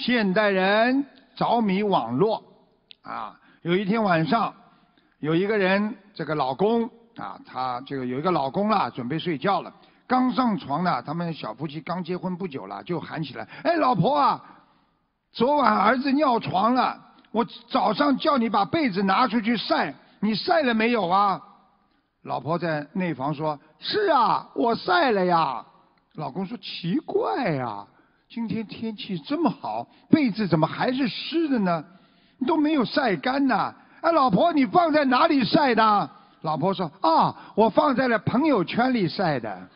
现代人着迷网络啊，有一天晚上，有一个人，这个老公啊，他这个有一个老公了，准备睡觉了，刚上床呢，他们小夫妻刚结婚不久了，就喊起来，哎，老婆啊，昨晚儿子尿床了，我早上叫你把被子拿出去晒，你晒了没有啊？老婆在内房说，是啊，我晒了呀。老公说，奇怪呀。今天天气这么好，被子怎么还是湿的呢？都没有晒干呢。哎，老婆，你放在哪里晒的？老婆说：啊，我放在了朋友圈里晒的。